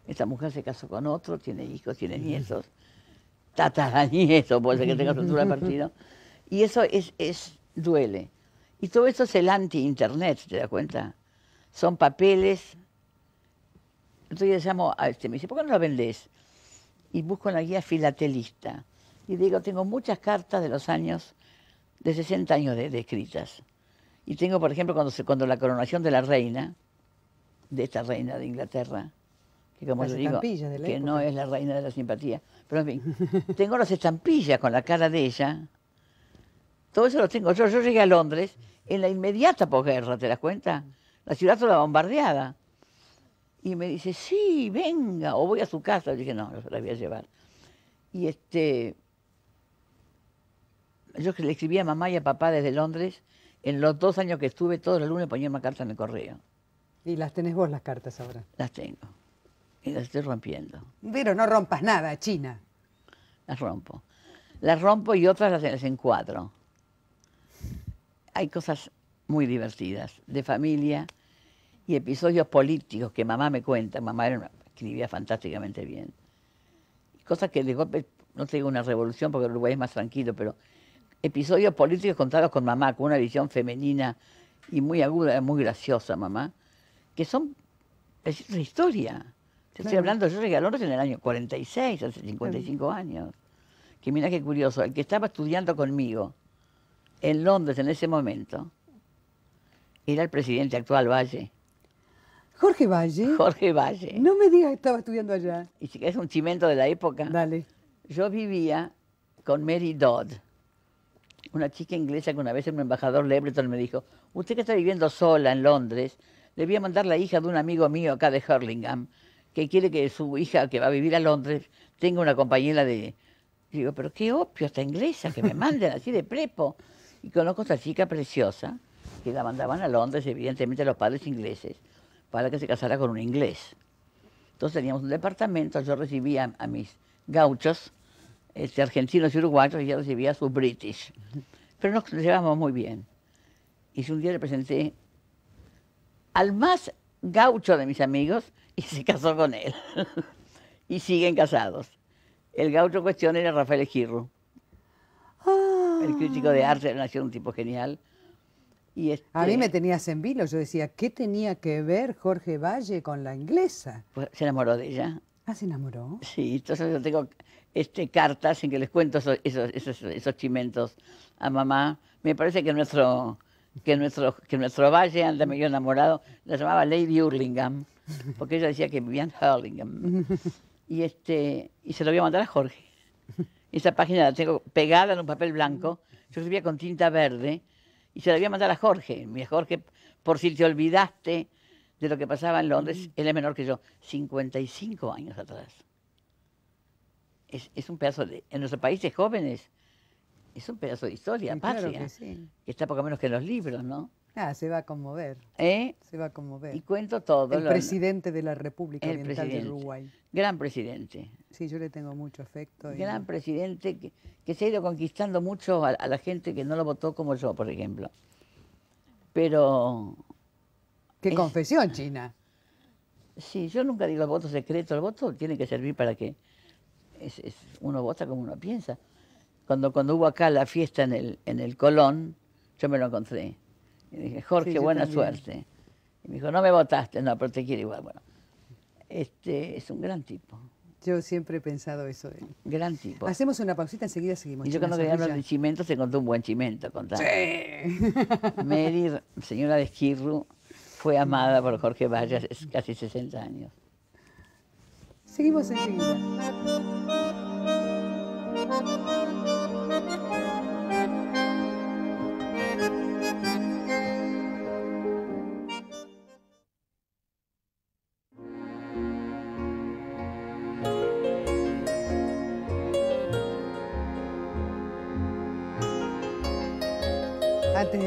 Esta mujer se casó con otro, tiene hijos, tiene nietos, tataranietos, puede ser que tenga cultura de partido. Y eso es, es, duele. Y todo esto es el anti-internet, ¿te das cuenta? Son papeles. Entonces yo llamo a este, me dice, ¿por qué no lo vendés? Y busco en la guía filatelista. Y digo, tengo muchas cartas de los años, de 60 años de, de escritas. Y tengo, por ejemplo, cuando, se, cuando la coronación de la reina, de esta reina de Inglaterra, que como digo, que no es la reina de la simpatía. Pero en fin, tengo las estampillas con la cara de ella. Todo eso lo tengo. Yo, yo llegué a Londres en la inmediata posguerra, ¿te das cuenta? La ciudad toda bombardeada. Y me dice, sí, venga, o voy a su casa. Yo dije, no, no la voy a llevar. Y este, yo le escribí a mamá y a papá desde Londres, en los dos años que estuve, todos los lunes ponía una carta en el correo. ¿Y las tenés vos las cartas ahora? Las tengo. Y las estoy rompiendo. Pero no rompas nada, China. Las rompo. Las rompo y otras las, encuadro. Hay cosas muy divertidas, de familia y episodios políticos que mamá me cuenta. Mamá escribía fantásticamente bien. Cosas que de golpe, no tengo una revolución porque Uruguay es más tranquilo, pero episodios políticos contados con mamá, con una visión femenina y muy aguda, muy graciosa, mamá, que son es historia. Te estoy hablando, yo llegué a Londres en el año 46, hace 55 años. Que mira qué curioso, el que estaba estudiando conmigo en Londres en ese momento era el presidente actual Valle. Jorge Valle. Jorge Valle. No me digas que estaba estudiando allá. Y si es un chimento de la época. Dale. Yo vivía con Mary Dodd, una chica inglesa que una vez el embajador Lebreton me dijo, usted que está viviendo sola en Londres, le voy a mandar la hija de un amigo mío acá de Hurlingham que quiere que su hija, que va a vivir a Londres, tenga una compañera de... Digo, pero qué opio, esta inglesa, que me manden así de prepo. Y conozco a esta chica preciosa, que la mandaban a Londres, evidentemente a los padres ingleses, para que se casara con un inglés. Entonces teníamos un departamento, yo recibía a mis gauchos, este, argentinos y uruguayos, y yo recibía a sus british. Pero nos llevábamos muy bien. Y un día le presenté al más gaucho de mis amigos y se casó con él. y siguen casados. El gaucho en cuestión era Rafael Esquirro. El crítico de arte era un tipo genial. Y a mí este- me tenías en vilo, yo decía, ¿qué tenía que ver Jorge Valle con la inglesa? Pues se enamoró de ella. Ah, se enamoró. Sí, entonces yo tengo este, cartas en que les cuento esos, esos chimentos a mamá. Me parece que nuestro que nuestro, que nuestro valle anda medio enamorado, la llamaba Lady Hurlingham, porque ella decía que vivía en Hurlingham. Y, este, y se lo voy a mandar a Jorge. Esa página la tengo pegada en un papel blanco, yo escribía con tinta verde, y se la voy a mandar a Jorge. mi Jorge, por si te olvidaste de lo que pasaba en Londres, él es menor que yo, 55 años atrás. Es, un pedazo de... En nuestros países de jóvenes es un pedazo de historia, ¿eh? sí, que, está poco menos que en los libros, ¿no? Ah, se va a conmover. ¿Eh? Se va a conmover. Y cuento todo. El presidente de la República el Oriental de Uruguay. Gran presidente. Sí, yo le tengo mucho afecto. Gran presidente que, se ha ido conquistando mucho a, la gente que no lo votó como yo, por ejemplo. Pero... ¡Qué confesión, China! Sí, yo nunca digo el voto secreto. El voto tiene que servir para que es, uno vota como uno piensa cuando, cuando hubo acá la fiesta en el, en el Colón, yo me lo encontré. Y dije, Jorge, buena suerte. Y me dijo, no me votaste, no, pero te quiero igual. Bueno, este es un gran tipo. Yo siempre he pensado eso de él. Gran tipo. Hacemos una pausita, enseguida seguimos. Y yo cuando quería hablar de Chimento, se contó un buen Chimento. contar. Sí. Mary, señora de Esquirru, fue amada por Jorge Vallas casi 60 años. Seguimos enseguida.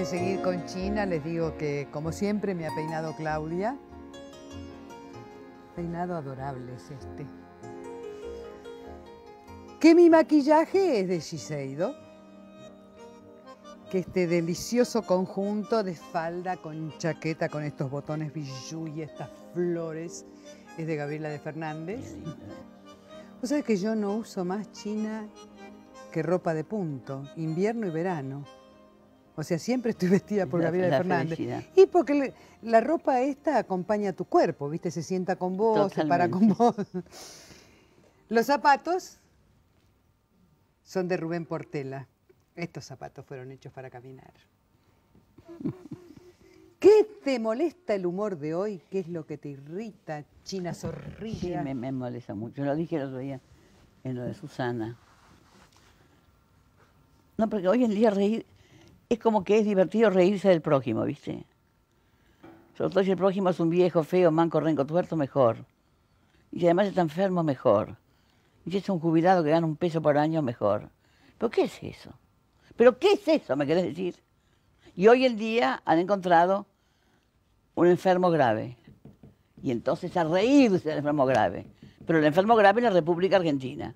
seguir con China, les digo que, como siempre, me ha peinado Claudia. Peinado adorable es este. Que mi maquillaje es de Shiseido. Que este delicioso conjunto de falda con chaqueta, con estos botones bijou y estas flores, es de Gabriela de Fernández. Vos sabés que yo no uso más China que ropa de punto, invierno y verano. O sea, siempre estoy vestida por Gabriela Fernández. Y porque la ropa esta acompaña a tu cuerpo, ¿viste? Se sienta con vos, se para con vos. Los zapatos son de Rubén Portela. Estos zapatos fueron hechos para caminar. ¿Qué te molesta el humor de hoy? ¿Qué es lo que te irrita, China Zorrilla? Sí, me, molesta mucho. Lo dije el otro día en lo de Susana. No, porque hoy en día reír, es como que es divertido reírse del prójimo, ¿viste? Sobre todo si el prójimo es un viejo, feo, manco, renco, tuerto, mejor. Y si además está enfermo, mejor. Y si es un jubilado que gana un peso por año, mejor. ¿Pero qué es eso? ¿Pero qué es eso, me querés decir? Y hoy en día han encontrado un enfermo grave. Y entonces a reírse del enfermo grave. Pero el enfermo grave es la República Argentina.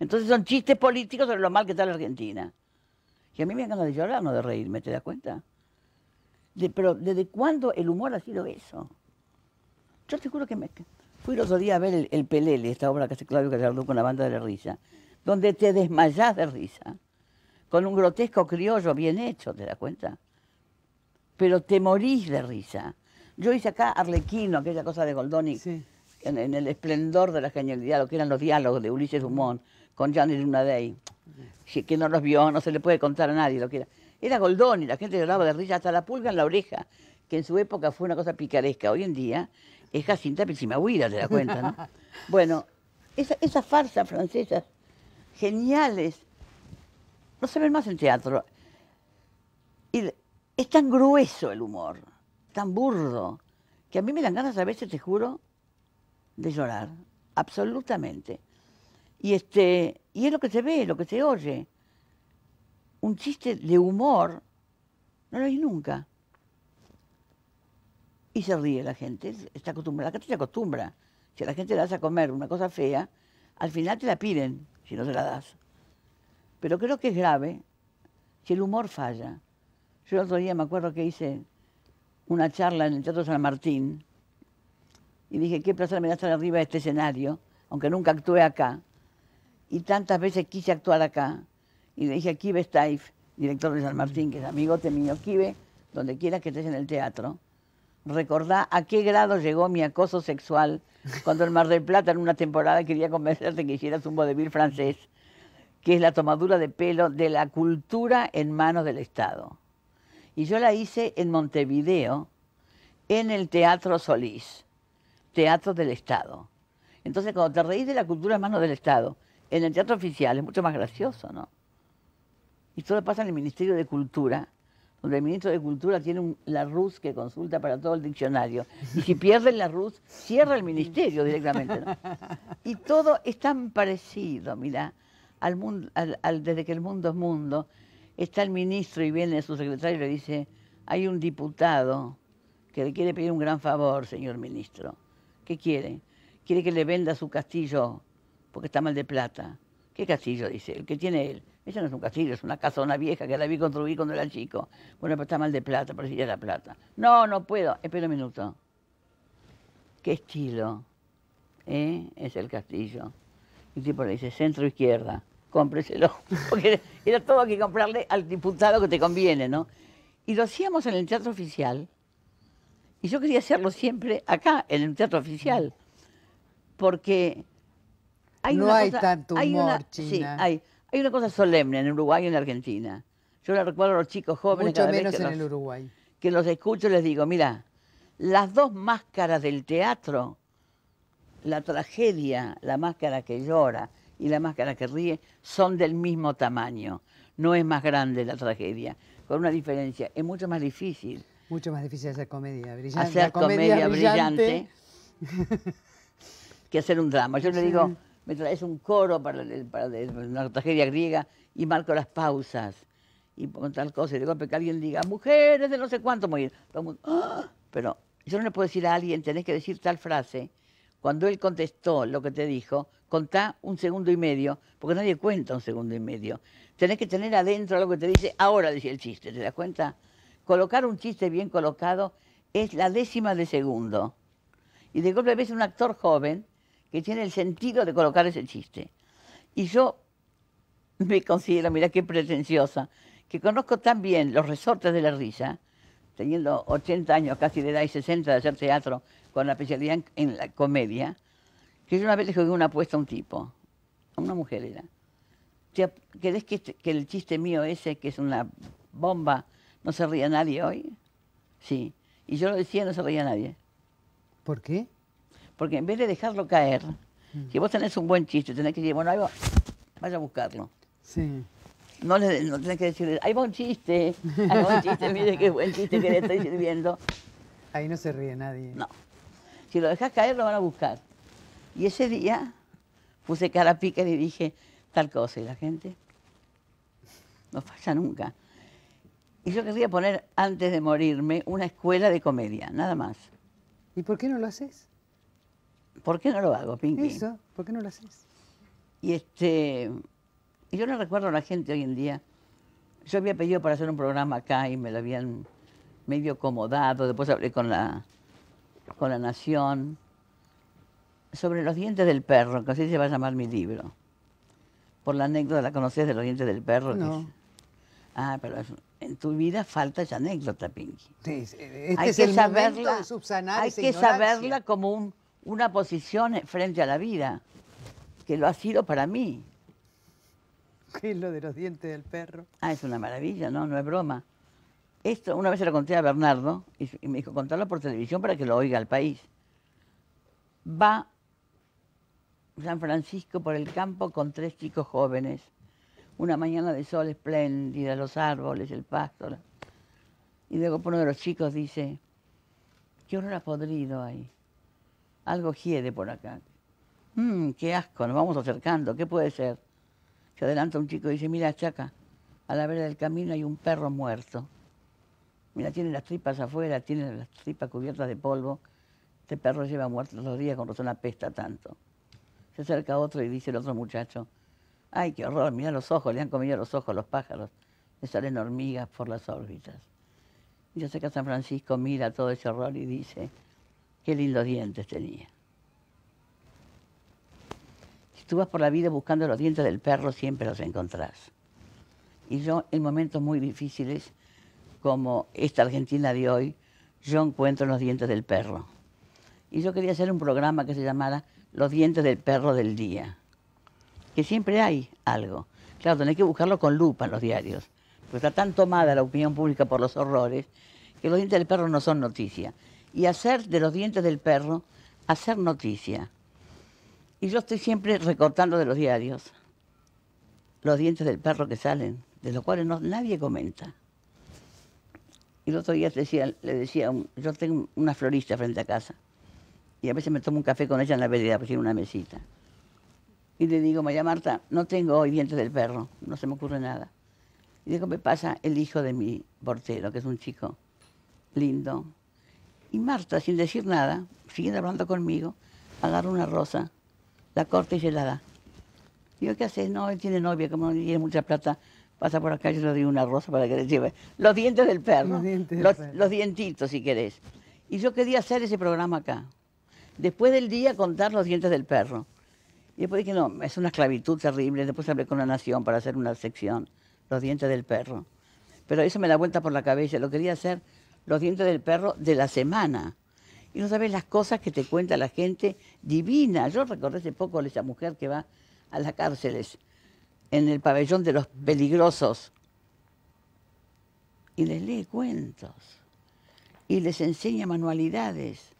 Entonces son chistes políticos sobre lo mal que está la Argentina. Y a mí me dan ganas de llorar, no de reírme, ¿te das cuenta? pero ¿desde cuándo el humor ha sido eso? Yo te juro que me... Fui el otro día a ver el, Pelele, esta obra que hace Claudio Gallardo con la banda de la risa, donde te desmayás de risa, con un grotesco criollo bien hecho, ¿te das cuenta? Pero te morís de risa. Yo hice acá Arlequino, aquella cosa de Goldoni, en, en, el esplendor de la genialidad, lo que eran los diálogos de Ulises Dumont con Una Day, que no los vio, no se le puede contar a nadie lo que era. Era Goldoni, la gente lloraba de risa hasta la pulga en la oreja, que en su época fue una cosa picaresca. Hoy en día es Jacinta huida, te das cuenta, ¿no? bueno, esas farsas francesas, geniales, no se ven más en teatro. Y es tan grueso el humor, tan burdo, que a mí me dan ganas a veces, te juro, de llorar, absolutamente. Y, este, y es lo que se ve, lo que se oye. Un chiste de humor no lo hay nunca. Y se ríe la gente, está acostumbrada, la gente se acostumbra. Si a la gente le das a comer una cosa fea, al final te la piden si no se la das. Pero creo que es grave si el humor falla. Yo el otro día me acuerdo que hice una charla en el Teatro San Martín y dije, qué placer me da estar arriba de este escenario, aunque nunca actué acá y tantas veces quise actuar acá. Y le dije a Kive Staif, director de San Martín, que es amigote mío, Kive, donde quieras que estés en el teatro, recordá a qué grado llegó mi acoso sexual cuando el Mar del Plata en una temporada quería convencerte que hicieras un vodevil francés, que es la tomadura de pelo de la cultura en manos del Estado. Y yo la hice en Montevideo, en el Teatro Solís, Teatro del Estado. Entonces, cuando te reís de la cultura en manos del Estado, en el teatro oficial es mucho más gracioso, ¿no? Y todo pasa en el Ministerio de Cultura, donde el ministro de Cultura tiene la RUS que consulta para todo el diccionario. Y si pierde la RUS, cierra el ministerio directamente. Y todo es tan parecido, mira, desde que el mundo es mundo. Está el ministro y viene su secretario y le dice, hay un diputado que le quiere pedir un gran favor, señor ministro. ¿Qué quiere? Quiere que le venda su castillo porque está mal de plata. ¿Qué castillo? Dice, el que tiene él. Eso no es un castillo, es una casa una vieja que la vi construir cuando era chico. Bueno, pero está mal de plata, por si ya era plata. No, no puedo. Espera un minuto. ¿Qué estilo? ¿Eh? Es el castillo. Y el tipo le dice, centro izquierda, cómpreselo. Porque era todo que comprarle al diputado que te conviene, ¿no? Y lo hacíamos en el teatro oficial. Y yo quería hacerlo siempre acá, en el teatro oficial. Porque no hay tanto humor, hay China. hay, una cosa solemne en Uruguay y en Argentina. Yo la recuerdo a los chicos jóvenes. Mucho menos en el Uruguay. Que los escucho y les digo, mira, las dos máscaras del teatro, la tragedia, la máscara que llora y la máscara que ríe, son del mismo tamaño. No es más grande la tragedia, con una diferencia. Es mucho más difícil. Mucho más difícil hacer comedia brillante. Hacer comedia, brillante, que hacer un drama. Yo le digo me traes un coro para, para tragedia griega y marco las pausas y con tal cosa. Y de golpe que alguien diga, mujeres de no sé cuánto morir. Ah". Pero yo no le puedo decir a alguien, tenés que decir tal frase. Cuando él contestó lo que te dijo, contá un segundo y medio, porque nadie cuenta un segundo y medio. Tenés que tener adentro lo que te dice, ahora decía el chiste, ¿te das cuenta? Colocar un chiste bien colocado es la décima de segundo. Y de golpe ves un actor joven que tiene el sentido de colocar ese chiste. Y yo me considero, mira qué pretenciosa, que conozco tan bien los resortes de la risa, teniendo 80 años casi de edad y 60 de hacer teatro con la especialidad en, la comedia, que yo una vez le jugué una apuesta a un tipo, a una mujer era. ¿Querés que, el chiste mío ese, que es una bomba, no se ría nadie hoy? Sí. Y yo lo decía, no se ría nadie. ¿Por qué? Porque en vez de dejarlo caer, mm. si vos tenés un buen chiste, tenés que decir, bueno, ahí vaya a buscarlo. Sí. No, le, no tenés que decirle, hay va chiste, hay buen chiste, mire qué buen chiste que le estoy sirviendo. Ahí no se ríe nadie. No. Si lo dejas caer, lo van a buscar. Y ese día puse cara pica y dije tal cosa. Y la gente no falla nunca. Y yo querría poner, antes de morirme, una escuela de comedia, nada más. ¿Y por qué no lo haces? ¿Por qué no lo hago, Pinky? Eso, ¿por qué no lo haces? Y este, yo no recuerdo a la gente hoy en día, yo había pedido para hacer un programa acá y me lo habían medio acomodado, después hablé con la, con la Nación, sobre los dientes del perro, que así se va a llamar mi libro. Por la anécdota, ¿la conoces de los dientes del perro? No. Ah, pero en tu vida falta esa anécdota, Pinky. Sí, este hay es que el saberla, de subsanar Hay que saberla como un una posición frente a la vida, que lo ha sido para mí. ¿Qué es lo de los dientes del perro? Ah, es una maravilla, ¿no? No es broma. Esto una vez se lo conté a Bernardo y me dijo, contarlo por televisión para que lo oiga el país. Va San Francisco por el campo con tres chicos jóvenes. Una mañana de sol espléndida, los árboles, el pasto. Y luego uno de los chicos dice, qué horror ha podrido ahí algo hiede por acá. Mmm, qué asco, nos vamos acercando, ¿qué puede ser? Se adelanta un chico y dice, mira, chaca, a la vera del camino hay un perro muerto. Mira, tiene las tripas afuera, tiene las tripas cubiertas de polvo. Este perro lleva muerto los días, con razón apesta tanto. Se acerca otro y dice el otro muchacho, ay, qué horror, mira los ojos, le han comido los ojos a los pájaros, le salen hormigas por las órbitas. Y se acerca San Francisco, mira todo ese horror y dice, Qué lindos dientes tenía. Si tú vas por la vida buscando los dientes del perro, siempre los encontrás. Y yo, en momentos muy difíciles, como esta Argentina de hoy, yo encuentro los dientes del perro. Y yo quería hacer un programa que se llamara Los dientes del perro del día. Que siempre hay algo. Claro, tenés que buscarlo con lupa en los diarios. Porque está tan tomada la opinión pública por los horrores que los dientes del perro no son noticia y hacer de los dientes del perro, hacer noticia. Y yo estoy siempre recortando de los diarios los dientes del perro que salen, de los cuales nadie comenta. Y el otro día le decía, le yo tengo una florista frente a casa, y a veces me tomo un café con ella en la vereda, porque tiene una mesita. Y le digo, María Marta, no tengo hoy dientes del perro, no se me ocurre nada. Y digo, me pasa el hijo de mi portero, que es un chico lindo, y Marta, sin decir nada, siguiendo hablando conmigo, agarra una rosa, la corta y se la da. Yo ¿qué haces? No, él tiene novia, como no tiene mucha plata, pasa por acá, yo le doy una rosa para que le lleve. Los dientes del perro. Los, dientes perro. los dientitos, si querés. Y yo quería hacer ese programa acá. Después del día, contar los dientes del perro. Y después dije, no, es una esclavitud terrible. Después hablé con la Nación para hacer una sección, los dientes del perro. Pero eso me da vuelta por la cabeza. Lo quería hacer los dientes del perro de la semana. Y no sabes las cosas que te cuenta la gente divina. Yo recordé hace poco a esa mujer que va a las cárceles, en el pabellón de los peligrosos, y les lee cuentos, y les enseña manualidades,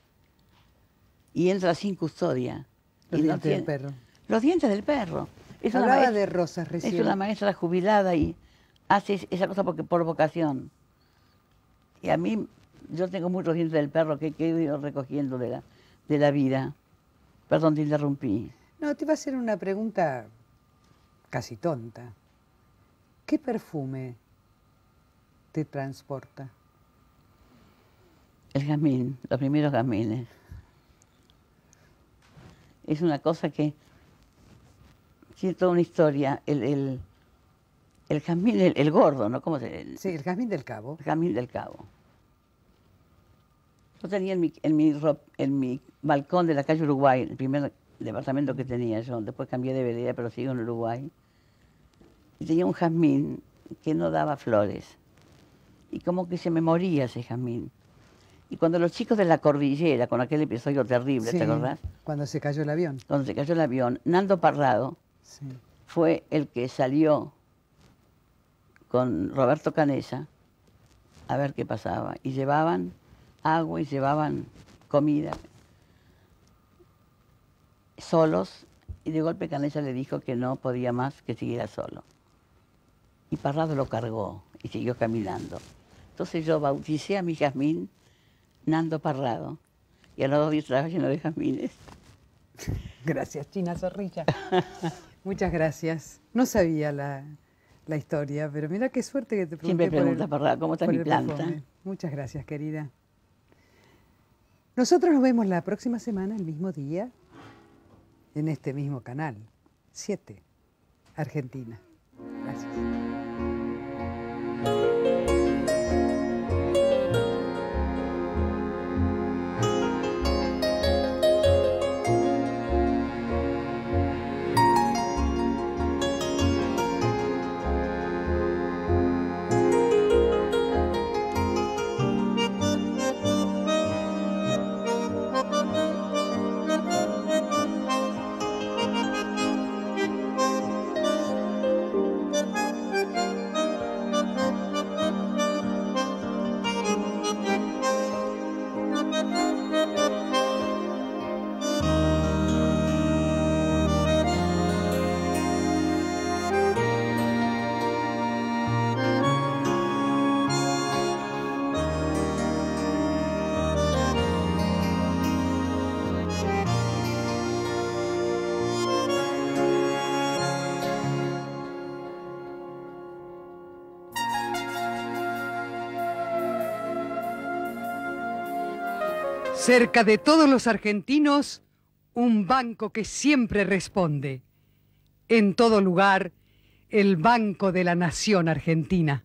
y entra sin custodia. Los dientes del perro. Los dientes del perro. Es Hablaba de rosas recién. Es una maestra jubilada y hace esa cosa porque por vocación. Y a mí, yo tengo muchos dientes del perro que he ido recogiendo de la, de la vida. Perdón, te interrumpí. No, te iba a hacer una pregunta casi tonta. ¿Qué perfume te transporta? El jazmín, los primeros jazmines. Es una cosa que toda una historia. el, el jazmín, el, gordo, ¿no? ¿Cómo se, sí, el jazmín del cabo. El jazmín del cabo. Yo tenía en mi, en mi, balcón de la calle Uruguay, el primer departamento que tenía yo, después cambié de vereda, pero sigo en Uruguay, y tenía un jazmín que no daba flores. Y como que se me moría ese jazmín. Y cuando los chicos de la cordillera, con aquel episodio terrible, ¿te acordás? Cuando se cayó el avión. Cuando se cayó el avión, Nando Parrado fue el que salió con Roberto Canella a ver qué pasaba. Y llevaban agua y llevaban comida solos y de golpe Canella le dijo que no podía más, que siguiera solo. Y Parrado lo cargó y siguió caminando. Entonces yo bauticé a mi jazmín Nando Parrado y a los dos días estaba lleno de jazmines. Gracias, China Zorrilla. Muchas gracias. No sabía la, la historia, pero mira qué suerte que te pregunté. Siempre preguntas, por ¿Cómo está mi planta? Muchas gracias, querida. Nosotros nos vemos la próxima semana, el mismo día, en este mismo canal, 7, Argentina. Gracias. Cerca de todos los argentinos, un banco que siempre responde. En todo lugar, el Banco de la Nación Argentina.